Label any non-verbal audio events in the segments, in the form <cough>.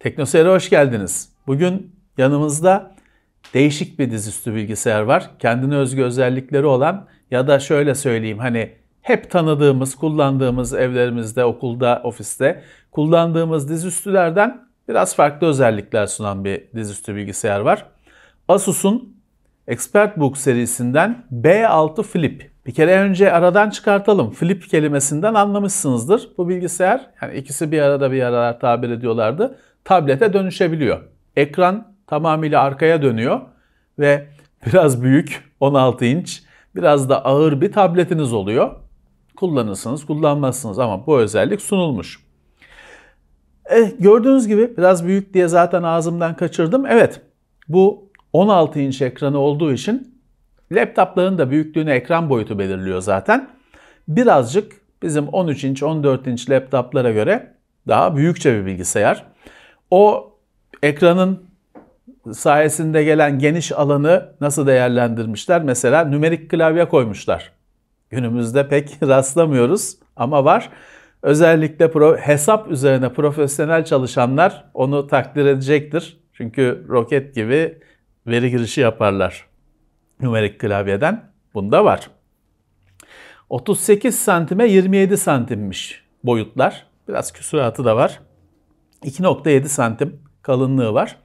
Teknoseyir'e hoş geldiniz. Bugün yanımızda değişik bir dizüstü bilgisayar var. Kendine özgü özellikleri olan ya da şöyle söyleyeyim hani hep tanıdığımız, kullandığımız evlerimizde, okulda, ofiste kullandığımız dizüstülerden biraz farklı özellikler sunan bir dizüstü bilgisayar var. Asus'un Expertbook serisinden B6 Flip. Bir kere önce aradan çıkartalım. Flip kelimesinden anlamışsınızdır. Bu bilgisayar, yani ikisi bir arada bir aralar tabir ediyorlardı tablete dönüşebiliyor. Ekran tamamıyla arkaya dönüyor ve biraz büyük 16 inç biraz da ağır bir tabletiniz oluyor. Kullanırsınız kullanmazsınız ama bu özellik sunulmuş. E, gördüğünüz gibi biraz büyük diye zaten ağzımdan kaçırdım. Evet bu 16 inç ekranı olduğu için laptopların da büyüklüğünü ekran boyutu belirliyor zaten. Birazcık bizim 13 inç 14 inç laptoplara göre daha büyükçe bir bilgisayar o ekranın sayesinde gelen geniş alanı nasıl değerlendirmişler? Mesela nümerik klavye koymuşlar. Günümüzde pek <laughs> rastlamıyoruz ama var. Özellikle pro, hesap üzerine profesyonel çalışanlar onu takdir edecektir. Çünkü roket gibi veri girişi yaparlar nümerik klavyeden. Bunda var. 38 santime 27 santimmiş boyutlar. Biraz küsuratı da var. 2.7 santim kalınlığı var.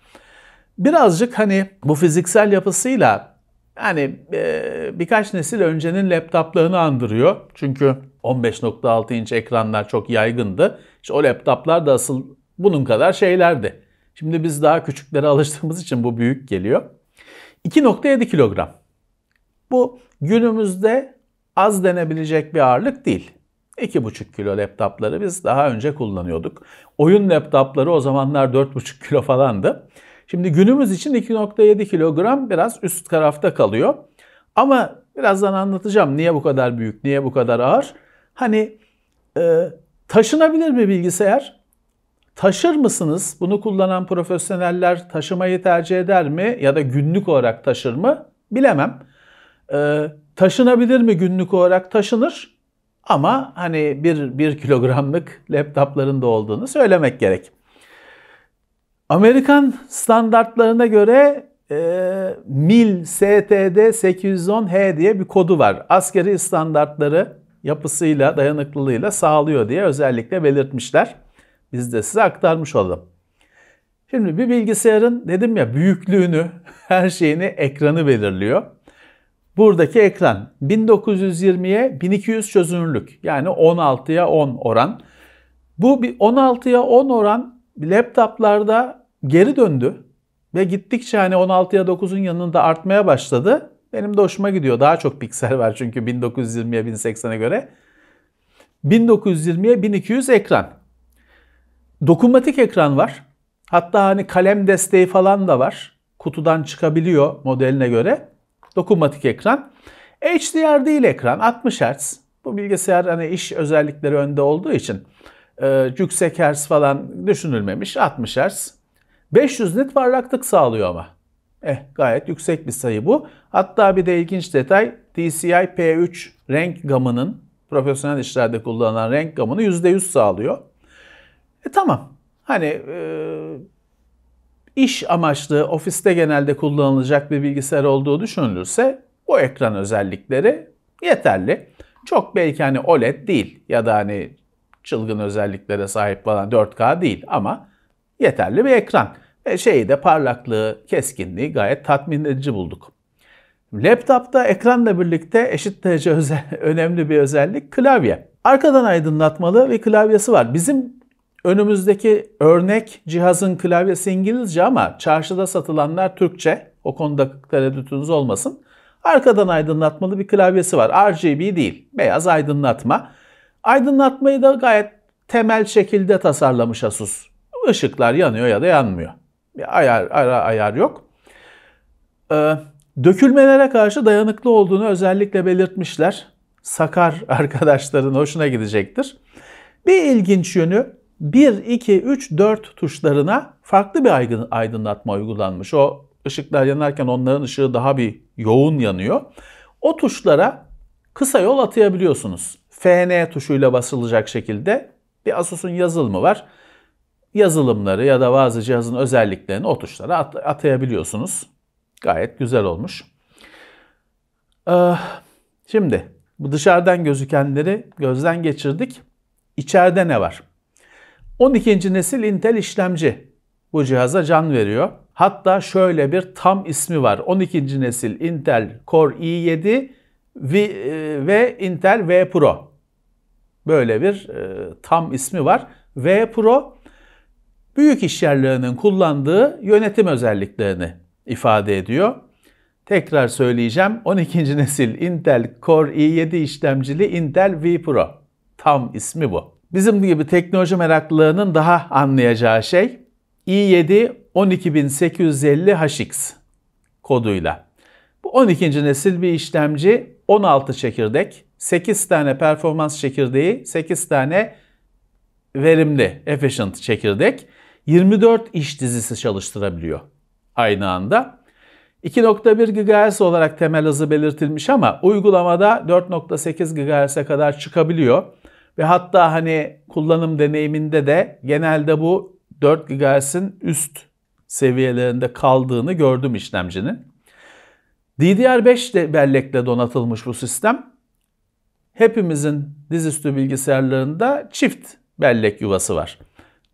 Birazcık hani bu fiziksel yapısıyla yani e, birkaç nesil öncenin laptoplarını andırıyor. Çünkü 15.6 inç ekranlar çok yaygındı. İşte o laptoplar da asıl bunun kadar şeylerdi. Şimdi biz daha küçüklere <laughs> alıştığımız için bu büyük geliyor. 2.7 kilogram. Bu günümüzde az denebilecek bir ağırlık değil. 2,5 kilo laptopları biz daha önce kullanıyorduk. Oyun laptopları o zamanlar 4,5 kilo falandı. Şimdi günümüz için 2,7 kilogram biraz üst tarafta kalıyor. Ama birazdan anlatacağım niye bu kadar büyük, niye bu kadar ağır. Hani e, taşınabilir mi bilgisayar? Taşır mısınız? Bunu kullanan profesyoneller taşımayı tercih eder mi? Ya da günlük olarak taşır mı? Bilemem. E, taşınabilir mi günlük olarak? Taşınır. Ama hani bir, bir kilogramlık laptopların da olduğunu söylemek gerek. Amerikan standartlarına göre e, MIL STD 810H diye bir kodu var. Askeri standartları yapısıyla, dayanıklılığıyla sağlıyor diye özellikle belirtmişler. Biz de size aktarmış olalım. Şimdi bir bilgisayarın dedim ya büyüklüğünü, <laughs> her şeyini ekranı belirliyor. Buradaki ekran 1920'ye 1200 çözünürlük yani 16'ya 10 oran. Bu 16'ya 10 oran laptoplarda geri döndü ve gittikçe hani 16'ya 9'un yanında artmaya başladı. Benim de hoşuma gidiyor. Daha çok piksel var çünkü 1920'ye 1080'e göre. 1920'ye 1200 ekran. Dokunmatik ekran var. Hatta hani kalem desteği falan da var. Kutudan çıkabiliyor modeline göre dokunmatik ekran. HDR değil ekran 60 Hz. Bu bilgisayar hani iş özellikleri önde olduğu için e, yüksek hertz falan düşünülmemiş 60 Hz. 500 nit parlaklık sağlıyor ama. Eh gayet yüksek bir sayı bu. Hatta bir de ilginç detay DCI P3 renk gamının profesyonel işlerde kullanılan renk gamını %100 sağlıyor. E tamam hani e, iş amaçlı ofiste genelde kullanılacak bir bilgisayar olduğu düşünülürse bu ekran özellikleri yeterli. Çok belki hani OLED değil ya da hani çılgın özelliklere sahip falan 4K değil ama yeterli bir ekran. Ve şeyi de parlaklığı, keskinliği gayet tatmin edici bulduk. Laptopta ekranla birlikte eşit derece özel, <laughs> önemli bir özellik klavye. Arkadan aydınlatmalı bir klavyesi var. Bizim Önümüzdeki örnek cihazın klavyesi İngilizce ama çarşıda satılanlar Türkçe. O konuda tereddütünüz olmasın. Arkadan aydınlatmalı bir klavyesi var. RGB değil, beyaz aydınlatma. Aydınlatmayı da gayet temel şekilde tasarlamış Asus. Işıklar yanıyor ya da yanmıyor. Bir ayar, ara ayar yok. Ee, dökülmelere karşı dayanıklı olduğunu özellikle belirtmişler. Sakar <laughs> arkadaşların hoşuna gidecektir. Bir ilginç yönü 1, 2, 3, 4 tuşlarına farklı bir aydınlatma uygulanmış. O ışıklar yanarken onların ışığı daha bir yoğun yanıyor. O tuşlara kısa yol atayabiliyorsunuz. FN tuşuyla basılacak şekilde bir Asus'un yazılımı var. Yazılımları ya da bazı cihazın özelliklerini o tuşlara at- atayabiliyorsunuz. Gayet güzel olmuş. Ee, şimdi bu dışarıdan gözükenleri gözden geçirdik. İçeride ne var? 12. nesil Intel işlemci bu cihaza can veriyor. Hatta şöyle bir tam ismi var. 12. nesil Intel Core i7 e, ve Intel V Pro. Böyle bir e, tam ismi var. V Pro büyük işyerlerinin kullandığı yönetim özelliklerini ifade ediyor. Tekrar söyleyeceğim. 12. nesil Intel Core i7 işlemcili Intel V Pro. Tam ismi bu bizim gibi teknoloji meraklılığının daha anlayacağı şey i7 12850HX koduyla. Bu 12. nesil bir işlemci 16 çekirdek, 8 tane performans çekirdeği, 8 tane verimli, efficient çekirdek 24 iş dizisi çalıştırabiliyor aynı anda. 2.1 GHz olarak temel hızı belirtilmiş ama uygulamada 4.8 GHz'e kadar çıkabiliyor. Ve hatta hani kullanım deneyiminde de genelde bu 4 GHz'in üst seviyelerinde kaldığını gördüm işlemcinin. DDR5 de bellekle donatılmış bu sistem. Hepimizin dizüstü bilgisayarlarında çift bellek yuvası var.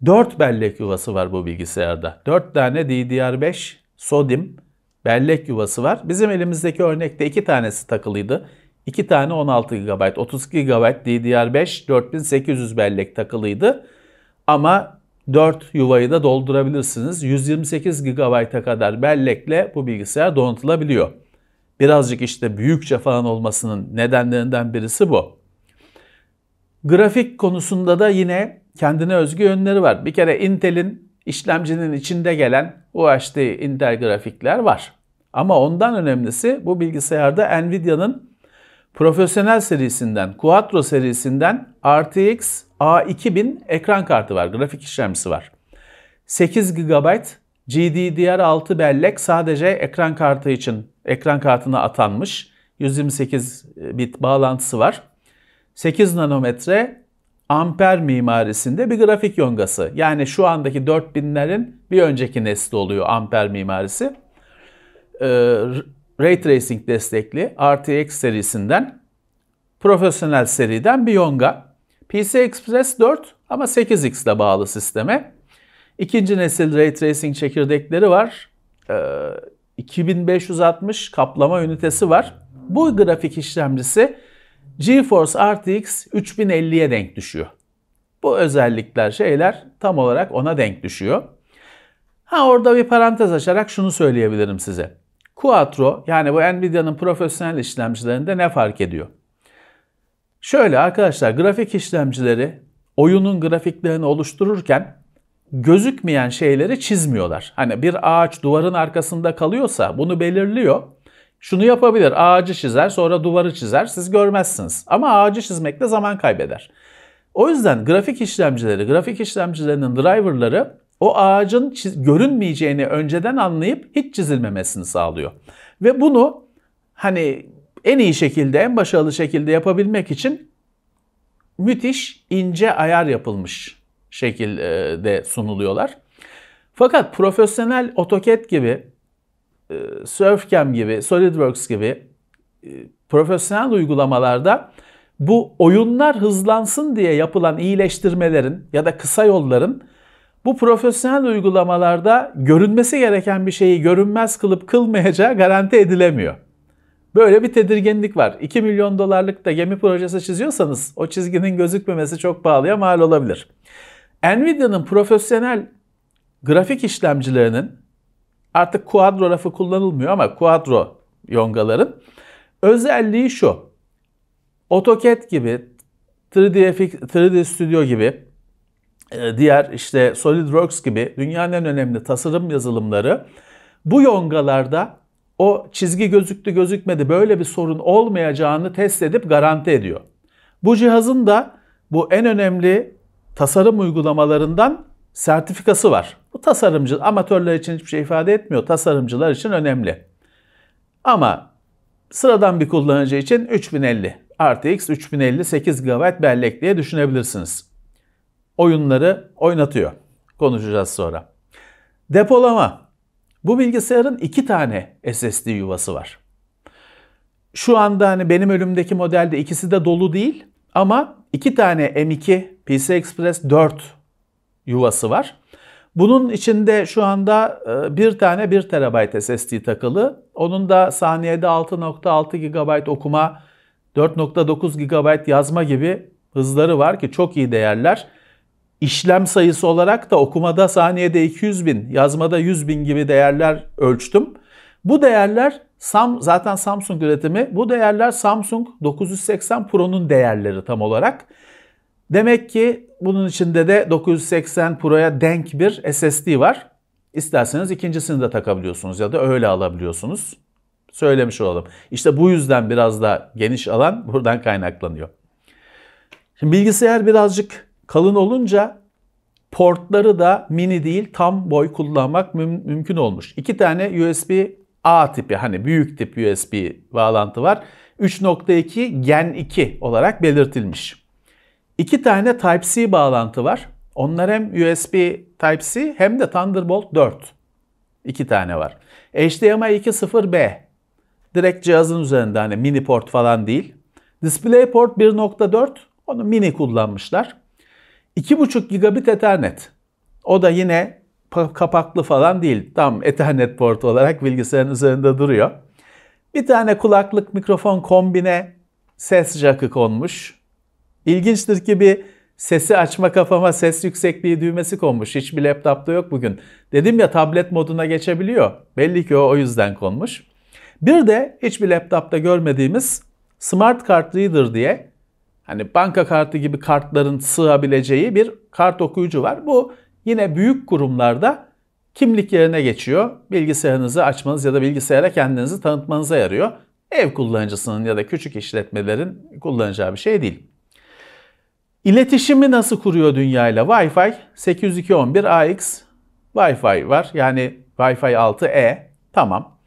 4 bellek yuvası var bu bilgisayarda. 4 tane DDR5 SODIMM bellek yuvası var. Bizim elimizdeki örnekte iki tanesi takılıydı. 2 tane 16 GB, 32 GB DDR5 4800 bellek takılıydı. Ama 4 yuvayı da doldurabilirsiniz. 128 GB'a kadar bellekle bu bilgisayar donatılabiliyor. Birazcık işte büyükçe falan olmasının nedenlerinden birisi bu. Grafik konusunda da yine kendine özgü yönleri var. Bir kere Intel'in işlemcinin içinde gelen UHD Intel grafikler var. Ama ondan önemlisi bu bilgisayarda Nvidia'nın Profesyonel serisinden, Quattro serisinden RTX A2000 ekran kartı var, grafik işlemcisi var. 8 GB GDDR6 bellek sadece ekran kartı için ekran kartına atanmış. 128 bit bağlantısı var. 8 nanometre amper mimarisinde bir grafik yongası. Yani şu andaki 4000'lerin bir önceki nesli oluyor amper mimarisi. Ee, Ray Tracing destekli RTX serisinden profesyonel seriden bir Yonga. PC Express 4 ama 8X ile bağlı sisteme. İkinci nesil Ray Tracing çekirdekleri var. Ee, 2560 kaplama ünitesi var. Bu grafik işlemcisi GeForce RTX 3050'ye denk düşüyor. Bu özellikler şeyler tam olarak ona denk düşüyor. Ha orada bir parantez açarak şunu söyleyebilirim size. Quattro yani bu Nvidia'nın profesyonel işlemcilerinde ne fark ediyor? Şöyle arkadaşlar grafik işlemcileri oyunun grafiklerini oluştururken gözükmeyen şeyleri çizmiyorlar. Hani bir ağaç duvarın arkasında kalıyorsa bunu belirliyor. Şunu yapabilir ağacı çizer sonra duvarı çizer siz görmezsiniz ama ağacı çizmekte zaman kaybeder. O yüzden grafik işlemcileri, grafik işlemcilerinin driverları o ağacın görünmeyeceğini önceden anlayıp hiç çizilmemesini sağlıyor. Ve bunu hani en iyi şekilde, en başarılı şekilde yapabilmek için müthiş ince ayar yapılmış şekilde e, sunuluyorlar. Fakat profesyonel AutoCAD gibi, e, Surfcam gibi, SolidWorks gibi e, profesyonel uygulamalarda bu oyunlar hızlansın diye yapılan iyileştirmelerin ya da kısa yolların bu profesyonel uygulamalarda görünmesi gereken bir şeyi görünmez kılıp kılmayacağı garanti edilemiyor. Böyle bir tedirginlik var. 2 milyon dolarlık da gemi projesi çiziyorsanız o çizginin gözükmemesi çok pahalıya mal olabilir. Nvidia'nın profesyonel grafik işlemcilerinin artık Quadro lafı kullanılmıyor ama Quadro yongaların özelliği şu. AutoCAD gibi, 3D, 3D Studio gibi e, diğer işte SolidWorks gibi dünyanın en önemli tasarım yazılımları bu yongalarda o çizgi gözüktü gözükmedi böyle bir sorun olmayacağını test edip garanti ediyor. Bu cihazın da bu en önemli tasarım uygulamalarından sertifikası var. Bu tasarımcı amatörler için hiçbir şey ifade etmiyor. Tasarımcılar için önemli. Ama sıradan bir kullanıcı için 3050 RTX 3050 8 GB bellek diye düşünebilirsiniz oyunları oynatıyor. Konuşacağız sonra. Depolama. Bu bilgisayarın iki tane SSD yuvası var. Şu anda hani benim ölümdeki modelde ikisi de dolu değil ama iki tane M2 PC Express 4 yuvası var. Bunun içinde şu anda e, bir tane 1 TB SSD takılı. Onun da saniyede 6.6 GB okuma, 4.9 GB yazma gibi hızları var ki çok iyi değerler. İşlem sayısı olarak da okumada saniyede 200 bin, yazmada 100 bin gibi değerler ölçtüm. Bu değerler Sam, zaten Samsung üretimi. Bu değerler Samsung 980 Pro'nun değerleri tam olarak. Demek ki bunun içinde de 980 Pro'ya denk bir SSD var. İsterseniz ikincisini de takabiliyorsunuz ya da öyle alabiliyorsunuz. Söylemiş olalım. İşte bu yüzden biraz da geniş alan buradan kaynaklanıyor. Şimdi bilgisayar birazcık kalın olunca portları da mini değil tam boy kullanmak müm- mümkün olmuş. İki tane USB A tipi hani büyük tip USB bağlantı var. 3.2 Gen 2 olarak belirtilmiş. İki tane Type-C bağlantı var. Onlar hem USB Type-C hem de Thunderbolt 4. İki tane var. HDMI 2.0B. Direkt cihazın üzerinde hani mini port falan değil. DisplayPort 1.4 onu mini kullanmışlar. 2,5 gigabit Ethernet. O da yine kapaklı falan değil. Tam Ethernet portu olarak bilgisayarın üzerinde duruyor. Bir tane kulaklık mikrofon kombine ses jackı konmuş. İlginçtir ki bir sesi açma kafama ses yüksekliği düğmesi konmuş. Hiçbir laptopta yok bugün. Dedim ya tablet moduna geçebiliyor. Belli ki o o yüzden konmuş. Bir de hiçbir laptopta görmediğimiz Smart Card Reader diye hani banka kartı gibi kartların sığabileceği bir kart okuyucu var. Bu yine büyük kurumlarda kimlik yerine geçiyor. Bilgisayarınızı açmanız ya da bilgisayara kendinizi tanıtmanıza yarıyor. Ev kullanıcısının ya da küçük işletmelerin kullanacağı bir şey değil. İletişimi nasıl kuruyor dünyayla? Wi-Fi 802.11ax Wi-Fi var. Yani Wi-Fi 6e tamam.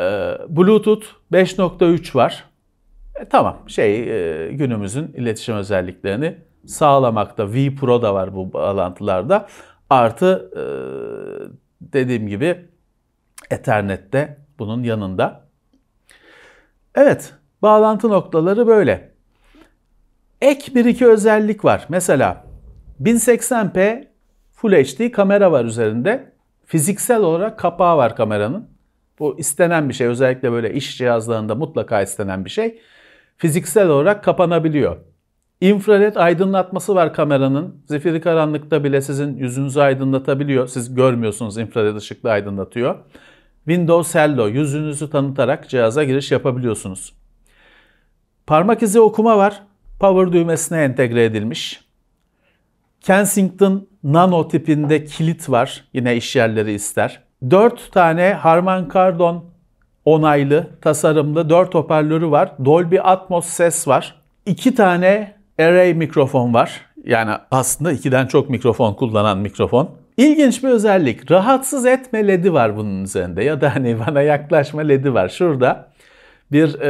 Ee, Bluetooth 5.3 var. E, tamam şey e, günümüzün iletişim özelliklerini sağlamakta. V Pro da var bu bağlantılarda. Artı e, dediğim gibi Ethernet'te bunun yanında. Evet bağlantı noktaları böyle. Ek bir iki özellik var. Mesela 1080p Full HD kamera var üzerinde. Fiziksel olarak kapağı var kameranın. Bu istenen bir şey. Özellikle böyle iş cihazlarında mutlaka istenen bir şey fiziksel olarak kapanabiliyor. İnfrared aydınlatması var kameranın. Zifiri karanlıkta bile sizin yüzünüzü aydınlatabiliyor. Siz görmüyorsunuz infrared ışıkla aydınlatıyor. Windows Hello yüzünüzü tanıtarak cihaza giriş yapabiliyorsunuz. Parmak izi okuma var. Power düğmesine entegre edilmiş. Kensington Nano tipinde kilit var. Yine iş yerleri ister. 4 tane Harman Kardon onaylı, tasarımlı 4 hoparlörü var. Dolby Atmos ses var. 2 tane array mikrofon var. Yani aslında 2'den çok mikrofon kullanan mikrofon. İlginç bir özellik. Rahatsız etme ledi var bunun üzerinde ya da hani bana yaklaşma ledi var. Şurada bir e,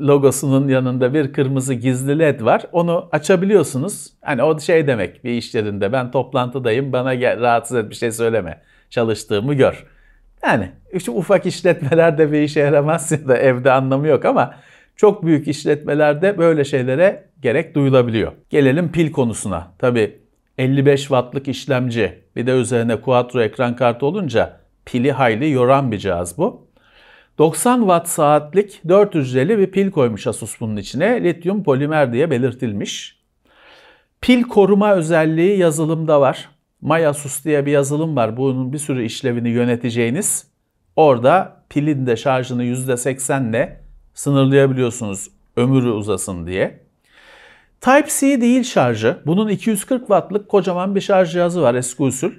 logosunun yanında bir kırmızı gizli led var. Onu açabiliyorsunuz. Hani o şey demek bir iş yerinde ben toplantıdayım bana gel, rahatsız et bir şey söyleme. Çalıştığımı gör. Yani işte ufak işletmelerde bir işe yaramaz ya da evde anlamı yok ama çok büyük işletmelerde böyle şeylere gerek duyulabiliyor. Gelelim pil konusuna. Tabi 55 wattlık işlemci bir de üzerine Quattro ekran kartı olunca pili hayli yoran bir cihaz bu. 90 watt saatlik 4 hücreli bir pil koymuş Asus bunun içine. Lityum polimer diye belirtilmiş. Pil koruma özelliği yazılımda var. MayaSUS diye bir yazılım var. Bunun bir sürü işlevini yöneteceğiniz. Orada pilin de şarjını %80 ile sınırlayabiliyorsunuz ömrü uzasın diye. Type-C değil şarjı. Bunun 240 wattlık kocaman bir şarj cihazı var eski usul.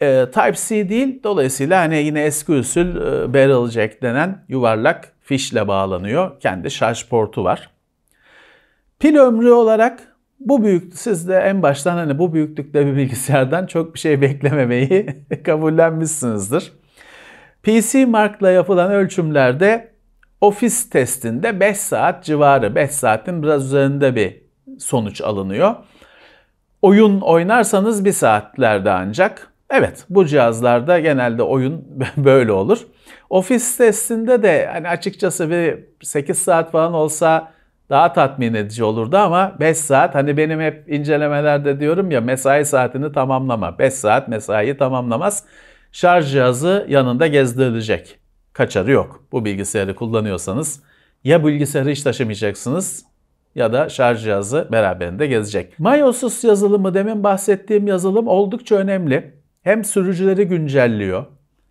E, Type-C değil dolayısıyla hani yine eski usul e, barrel jack denen yuvarlak fişle bağlanıyor. Kendi şarj portu var. Pil ömrü olarak bu büyük siz de en baştan hani bu büyüklükte bir bilgisayardan çok bir şey <laughs> beklememeyi kabullenmişsinizdir. PC Mark'la yapılan ölçümlerde ofis testinde 5 saat civarı, 5 saatin biraz üzerinde bir sonuç alınıyor. Oyun oynarsanız 1 saatlerde ancak. Evet bu cihazlarda genelde oyun <laughs> böyle olur. Ofis testinde de hani açıkçası bir 8 saat falan olsa daha tatmin edici olurdu ama 5 saat hani benim hep incelemelerde diyorum ya mesai saatini tamamlama. 5 saat mesaiyi tamamlamaz. Şarj cihazı yanında gezdirilecek. Kaçarı yok. Bu bilgisayarı kullanıyorsanız ya bilgisayarı hiç taşımayacaksınız ya da şarj cihazı beraberinde gezecek. MyOSUS yazılımı demin bahsettiğim yazılım oldukça önemli. Hem sürücüleri güncelliyor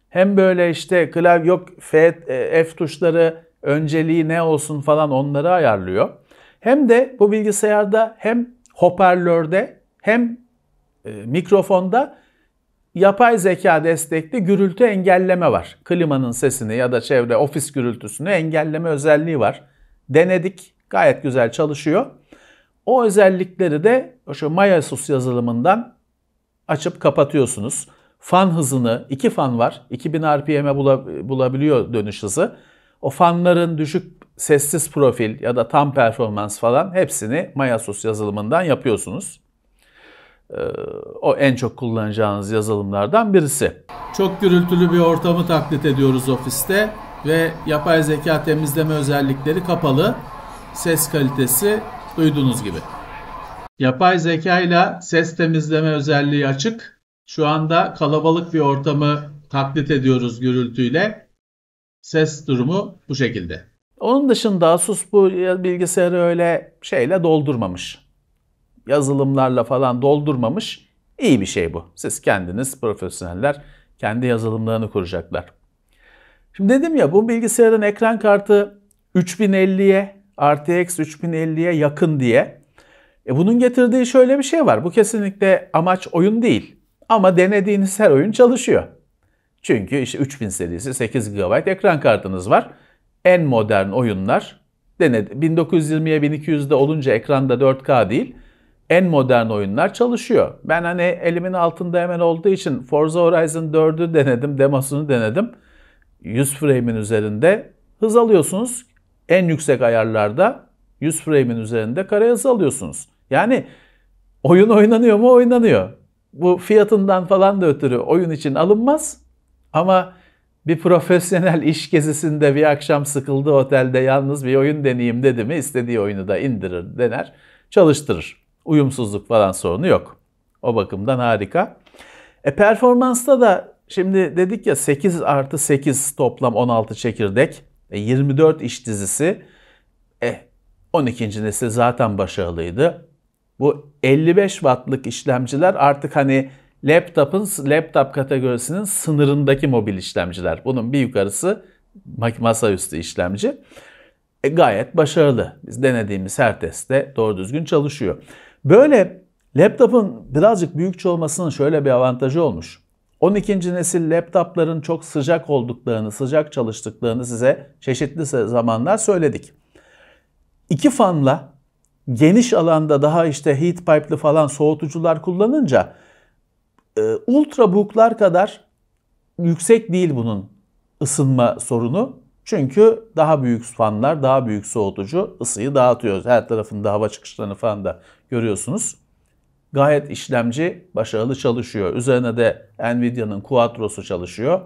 hem böyle işte klav yok F, e, F tuşları önceliği ne olsun falan onları ayarlıyor. Hem de bu bilgisayarda hem hoparlörde hem e, mikrofonda yapay zeka destekli gürültü engelleme var. Klimanın sesini ya da çevre ofis gürültüsünü engelleme özelliği var. Denedik. Gayet güzel çalışıyor. O özellikleri de şu MyAsus yazılımından açıp kapatıyorsunuz. Fan hızını, iki fan var. 2000 RPM'e bulabiliyor dönüş hızı. O fanların düşük sessiz profil ya da tam performans falan hepsini MayaSource yazılımından yapıyorsunuz. Ee, o en çok kullanacağınız yazılımlardan birisi. Çok gürültülü bir ortamı taklit ediyoruz ofiste ve yapay zeka temizleme özellikleri kapalı. Ses kalitesi duyduğunuz gibi. Yapay zeka ile ses temizleme özelliği açık. Şu anda kalabalık bir ortamı taklit ediyoruz gürültüyle ses durumu bu şekilde. Onun dışında Asus bu bilgisayarı öyle şeyle doldurmamış. Yazılımlarla falan doldurmamış. İyi bir şey bu. Siz kendiniz profesyoneller kendi yazılımlarını kuracaklar. Şimdi dedim ya bu bilgisayarın ekran kartı 3050'ye RTX 3050'ye yakın diye. E bunun getirdiği şöyle bir şey var. Bu kesinlikle amaç oyun değil. Ama denediğiniz her oyun çalışıyor. Çünkü işte 3000 serisi 8 GB ekran kartınız var. En modern oyunlar denedi. 1920'ye 1200'de olunca ekranda 4K değil. En modern oyunlar çalışıyor. Ben hani elimin altında hemen olduğu için Forza Horizon 4'ü denedim, demosunu denedim. 100 frame'in üzerinde hız alıyorsunuz. En yüksek ayarlarda 100 frame'in üzerinde kare hız alıyorsunuz. Yani oyun oynanıyor mu? Oynanıyor. Bu fiyatından falan da ötürü oyun için alınmaz. Ama bir profesyonel iş gezisinde bir akşam sıkıldı otelde yalnız bir oyun deneyeyim dedi mi istediği oyunu da indirir, dener, çalıştırır. Uyumsuzluk falan sorunu yok. O bakımdan harika. E performansta da şimdi dedik ya 8 artı 8 toplam 16 çekirdek. E 24 iş dizisi. E 12. nesil zaten başarılıydı. Bu 55 wattlık işlemciler artık hani laptop'un laptop kategorisinin sınırındaki mobil işlemciler. Bunun bir yukarısı masaüstü işlemci. E, gayet başarılı. Biz denediğimiz her testte doğru düzgün çalışıyor. Böyle laptop'un birazcık büyükçe olmasının şöyle bir avantajı olmuş. 12. nesil laptopların çok sıcak olduklarını, sıcak çalıştıklarını size çeşitli zamanlar söyledik. İki fanla geniş alanda daha işte heat pipe'lı falan soğutucular kullanınca ee, ultrabooklar kadar yüksek değil bunun ısınma sorunu. Çünkü daha büyük fanlar, daha büyük soğutucu ısıyı dağıtıyor. Her tarafında hava çıkışlarını falan da görüyorsunuz. Gayet işlemci başarılı çalışıyor. Üzerine de Nvidia'nın Quattro'su çalışıyor.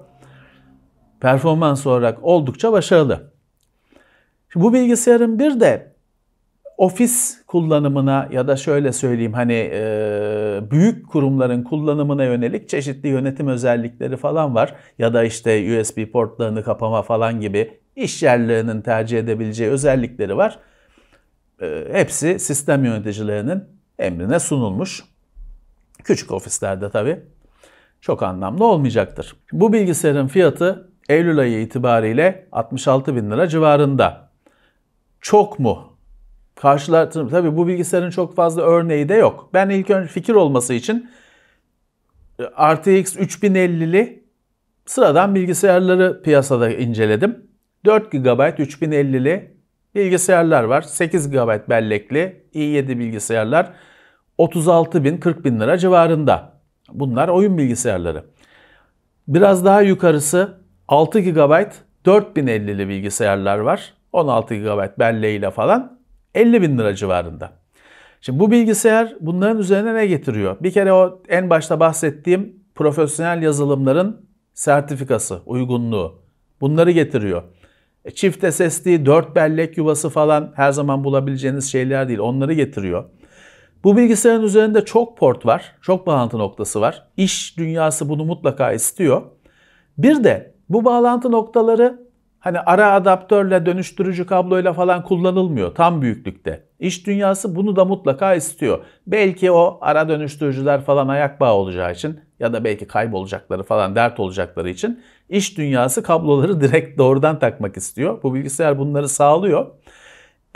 Performans olarak oldukça başarılı. Şimdi bu bilgisayarın bir de ofis kullanımına ya da şöyle söyleyeyim hani e, büyük kurumların kullanımına yönelik çeşitli yönetim özellikleri falan var. Ya da işte USB portlarını kapama falan gibi iş yerlerinin tercih edebileceği özellikleri var. E, hepsi sistem yöneticilerinin emrine sunulmuş. Küçük ofislerde tabii çok anlamlı olmayacaktır. Bu bilgisayarın fiyatı Eylül ayı itibariyle 66 bin lira civarında. Çok mu karşılaştırdım. Tabii bu bilgisayarın çok fazla örneği de yok. Ben ilk önce fikir olması için e, RTX 3050'li sıradan bilgisayarları piyasada inceledim. 4 GB 3050'li bilgisayarlar var. 8 GB bellekli i7 bilgisayarlar 36 bin 40 bin lira civarında. Bunlar oyun bilgisayarları. Biraz daha yukarısı 6 GB 4050'li bilgisayarlar var. 16 GB belleğiyle falan. 50 bin lira civarında. Şimdi bu bilgisayar bunların üzerine ne getiriyor? Bir kere o en başta bahsettiğim profesyonel yazılımların sertifikası, uygunluğu. Bunları getiriyor. E, çift SSD, 4 bellek yuvası falan her zaman bulabileceğiniz şeyler değil. Onları getiriyor. Bu bilgisayarın üzerinde çok port var. Çok bağlantı noktası var. İş dünyası bunu mutlaka istiyor. Bir de bu bağlantı noktaları hani ara adaptörle dönüştürücü kabloyla falan kullanılmıyor tam büyüklükte. İş dünyası bunu da mutlaka istiyor. Belki o ara dönüştürücüler falan ayak bağı olacağı için ya da belki kaybolacakları falan dert olacakları için iş dünyası kabloları <laughs> direkt doğrudan takmak istiyor. Bu bilgisayar bunları sağlıyor.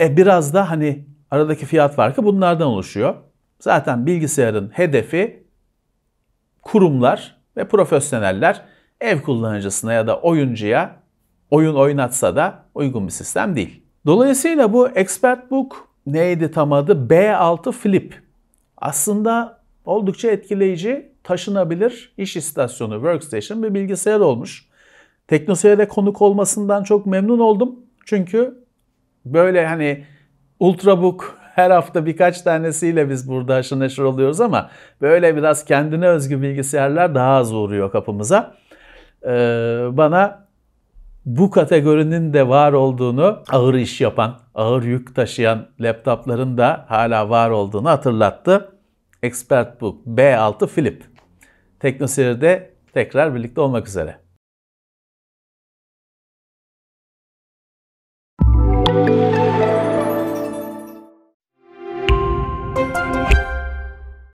E biraz da hani aradaki fiyat farkı bunlardan oluşuyor. Zaten bilgisayarın hedefi kurumlar ve profesyoneller ev kullanıcısına ya da oyuncuya oyun oynatsa da uygun bir sistem değil. Dolayısıyla bu ExpertBook neydi tam adı? B6 Flip. Aslında oldukça etkileyici, taşınabilir iş istasyonu, workstation bir bilgisayar olmuş. Teknoseyir'e konuk olmasından çok memnun oldum. Çünkü böyle hani Ultrabook her hafta birkaç tanesiyle biz burada aşı neşir oluyoruz ama böyle biraz kendine özgü bilgisayarlar daha az uğruyor kapımıza. Ee, bana bu kategorinin de var olduğunu, ağır iş yapan, ağır yük taşıyan laptopların da hala var olduğunu hatırlattı. Expertbook B6 Flip. Teknoseyir'de tekrar birlikte olmak üzere.